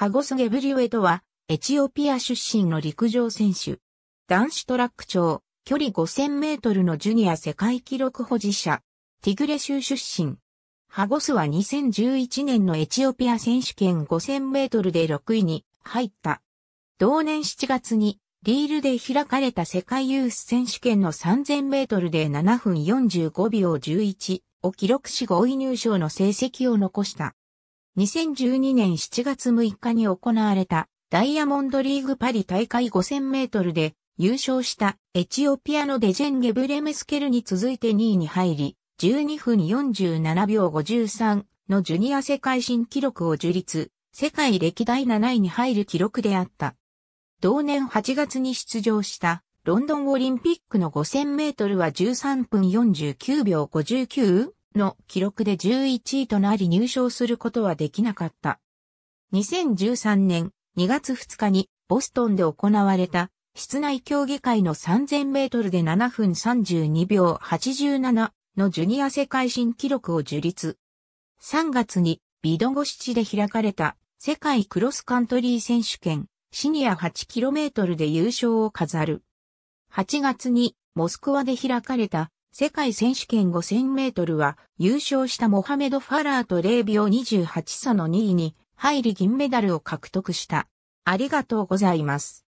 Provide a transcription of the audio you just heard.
ハゴス・ゲブリュエとは、エチオピア出身の陸上選手。男子トラック長、距離5000メートルのジュニア世界記録保持者。ティグレ州出身。ハゴスは2011年のエチオピア選手権5000メートルで6位に入った。同年7月にリールで開かれた世界ユース選手権の3000メートルで7分45秒11を記録し5位入賞の成績を残した。2012年7月6日に行われたダイヤモンドリーグパリ大会5000メートルで優勝したエチオピアのデジェン・ゲブレムスケルに続いて2位に入り、12分47秒53のジュニア世界新記録を樹立、世界歴代7位に入る記録であった。同年8月に出場したロンドンオリンピックの5000メートルは13分49秒59の記録で11位となり入賞することはできなかった。2013年2月2日にボストンで行われた室内競技会の3000メートルで7分32秒87のジュニア世界新記録を樹立。3月にビドゴシチで開かれた世界クロスカントリー選手権シニア 8km で優勝を飾る。8月にモスクワで開かれた世界選手権5000メートルは優勝したモハメド・ファラーと0秒28差の2位に入り銀メダルを獲得した。ありがとうございます。